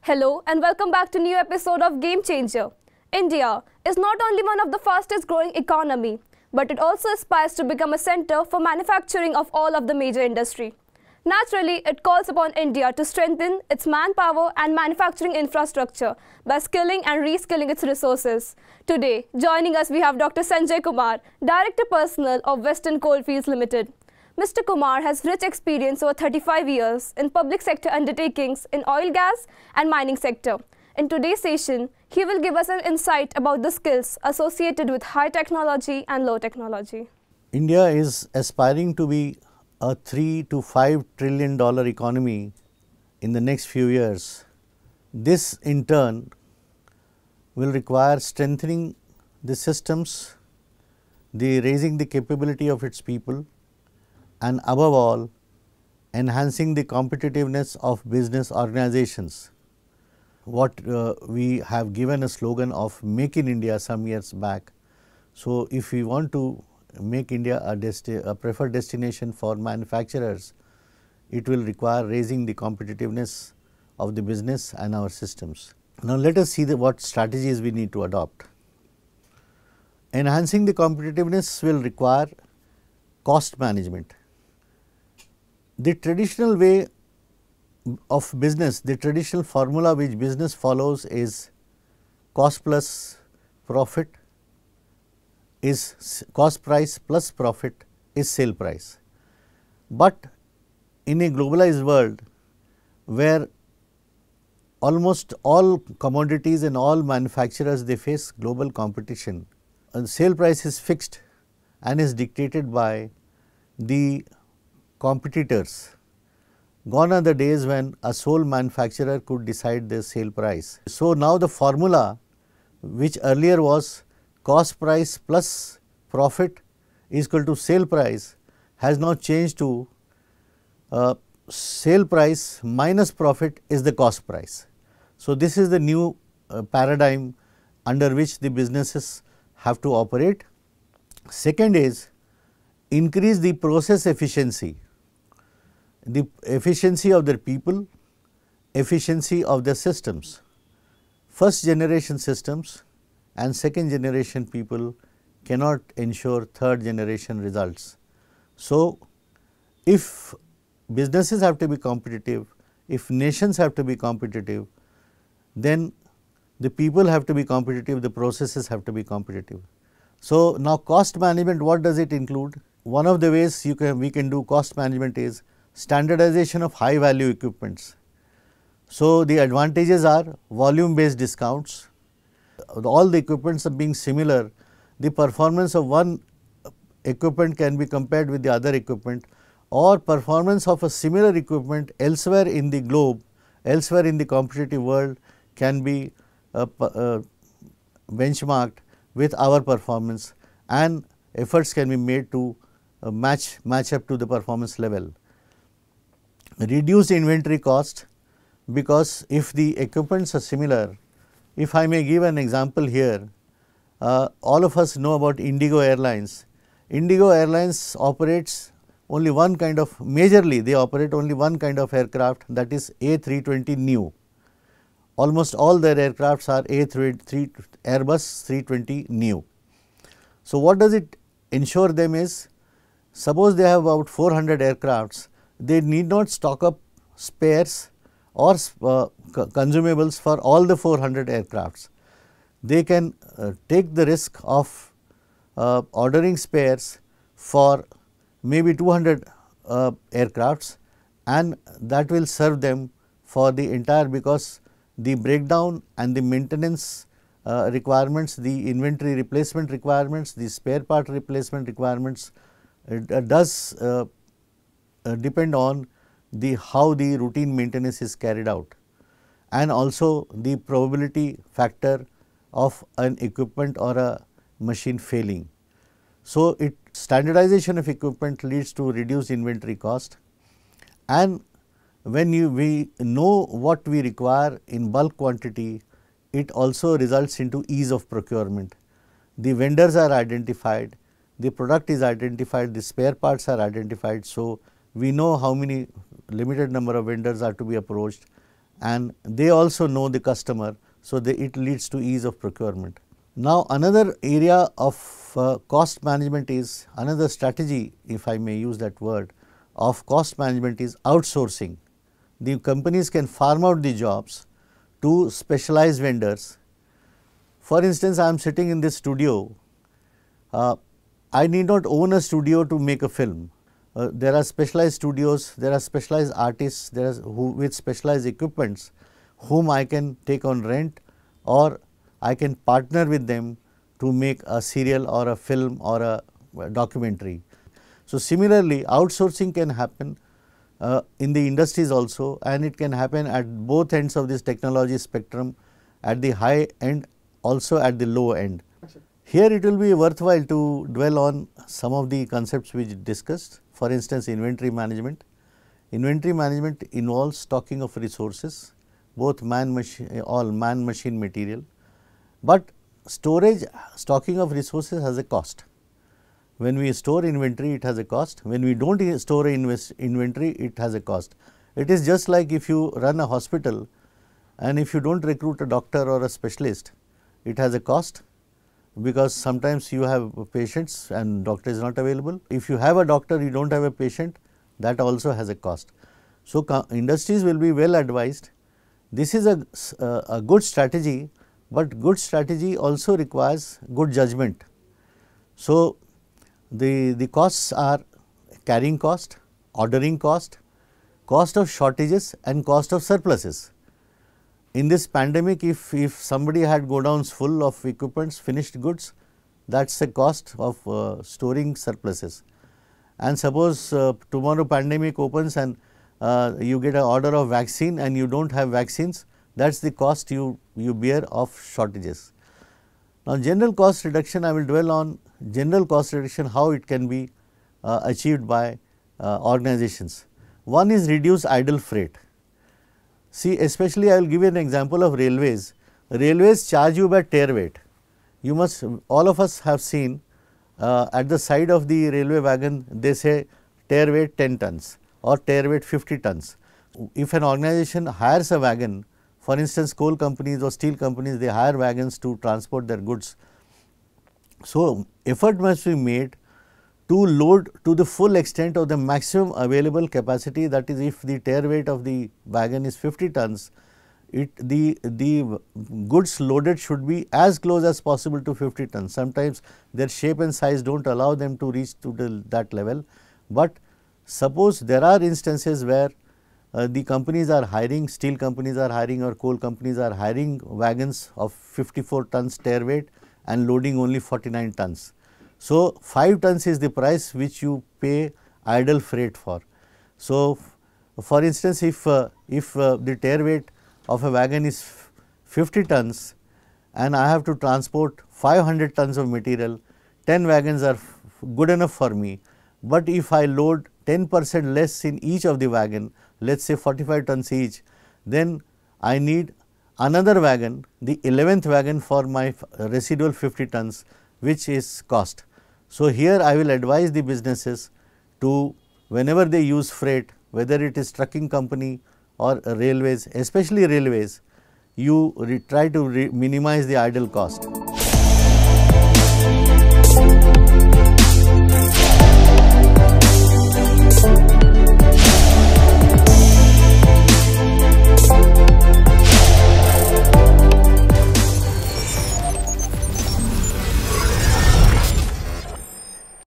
Hello and welcome back to new episode of Game Changer. India is not only one of the fastest growing economy, but it also aspires to become a center for manufacturing of all of the major industry. Naturally, it calls upon India to strengthen its manpower and manufacturing infrastructure by skilling and reskilling its resources. Today, joining us we have Dr. Sanjay Kumar, Director Personnel of Western Coalfields Limited. Mr. Kumar has rich experience over 35 years in public sector undertakings in oil, gas and mining sector. In today's session, he will give us an insight about the skills associated with high technology and low technology. India is aspiring to be a 3 to 5 trillion dollar economy in the next few years. This in turn will require strengthening the systems, the raising the capability of its people and above all enhancing the competitiveness of business organizations what uh, we have given a slogan of make in India some years back. So, if we want to make India a, a preferred destination for manufacturers, it will require raising the competitiveness of the business and our systems. Now, let us see what strategies we need to adopt. Enhancing the competitiveness will require cost management. The traditional way of business, the traditional formula which business follows is cost plus profit is cost price plus profit is sale price. But in a globalized world where almost all commodities and all manufacturers they face global competition and sale price is fixed and is dictated by the competitors Gone are the days when a sole manufacturer could decide the sale price. So now the formula which earlier was cost price plus profit is equal to sale price has now changed to uh, sale price minus profit is the cost price. So this is the new uh, paradigm under which the businesses have to operate. Second is increase the process efficiency the efficiency of their people, efficiency of their systems. First generation systems and second generation people cannot ensure third generation results. So, if businesses have to be competitive, if nations have to be competitive, then the people have to be competitive, the processes have to be competitive. So, now cost management what does it include? One of the ways you can we can do cost management is standardization of high value equipments. So, the advantages are volume based discounts, all the equipments are being similar, the performance of one equipment can be compared with the other equipment or performance of a similar equipment elsewhere in the globe, elsewhere in the competitive world can be uh, uh, benchmarked with our performance and efforts can be made to uh, match match up to the performance level reduce the inventory cost because if the equipments are similar, if I may give an example here, uh, all of us know about Indigo Airlines. Indigo Airlines operates only one kind of, majorly they operate only one kind of aircraft that is A320 new. Almost all their aircrafts are A3, Airbus 320 new. So, what does it ensure them is, suppose they have about 400 aircrafts, they need not stock up spares or uh, consumables for all the 400 aircrafts. They can uh, take the risk of uh, ordering spares for maybe 200 uh, aircrafts and that will serve them for the entire because the breakdown and the maintenance uh, requirements, the inventory replacement requirements, the spare part replacement requirements does uh, uh, depend on the how the routine maintenance is carried out and also the probability factor of an equipment or a machine failing. So, it standardization of equipment leads to reduced inventory cost and when you, we know what we require in bulk quantity, it also results into ease of procurement. The vendors are identified, the product is identified, the spare parts are identified. So, we know how many limited number of vendors are to be approached and they also know the customer. So, they, it leads to ease of procurement. Now, another area of uh, cost management is another strategy if I may use that word of cost management is outsourcing. The companies can farm out the jobs to specialized vendors. For instance, I am sitting in this studio. Uh, I need not own a studio to make a film uh, there are specialized studios, there are specialized artists there are who, with specialized equipments whom I can take on rent or I can partner with them to make a serial or a film or a, documentary. So, similarly outsourcing can happen uh, in the industries also and it can happen at both ends of this technology spectrum at the high end also at the low end. Here it will be worthwhile to dwell on some of the concepts which discussed. For instance, inventory management. Inventory management involves stocking of resources, both man machine, all man machine material. But storage, stocking of resources has a cost. When we store inventory, it has a cost. When we do not store inventory, it has a cost. It is just like if you run a hospital and if you do not recruit a doctor or a specialist, it has a cost because sometimes you have patients and doctor is not available. If you have a doctor, you do not have a patient, that also has a cost. So, industries will be well advised. This is a, a good strategy, but good strategy also requires good judgment. So, the, the costs are carrying cost, ordering cost, cost of shortages and cost of surpluses in this pandemic if, if somebody had godowns full of equipments, finished goods, that is a cost of uh, storing surpluses. And suppose uh, tomorrow pandemic opens and uh, you get an order of vaccine and you do not have vaccines, that is the cost you, you bear of shortages. Now, general cost reduction I will dwell on general cost reduction how it can be uh, achieved by uh, organizations. One is reduce idle freight. See especially I will give you an example of railways. Railways charge you by tear weight. You must all of us have seen uh, at the side of the railway wagon they say tear weight 10 tons or tear weight 50 tons. If an organization hires a wagon for instance coal companies or steel companies they hire wagons to transport their goods. So, effort must be made to load to the full extent of the maximum available capacity that is if the tear weight of the wagon is 50 tons, it the, the goods loaded should be as close as possible to 50 tons. Sometimes their shape and size do not allow them to reach to the, that level, but suppose there are instances where uh, the companies are hiring, steel companies are hiring or coal companies are hiring wagons of 54 tons tear weight and loading only 49 tons. So, 5 tons is the price which you pay idle freight for. So, for instance, if, uh, if uh, the tear weight of a wagon is 50 tons and I have to transport 500 tons of material, 10 wagons are good enough for me. But if I load 10 percent less in each of the wagon, let us say 45 tons each, then I need another wagon, the 11th wagon for my residual 50 tons, which is cost. So, here I will advise the businesses to whenever they use freight whether it is trucking company or railways especially railways you try to minimize the idle cost.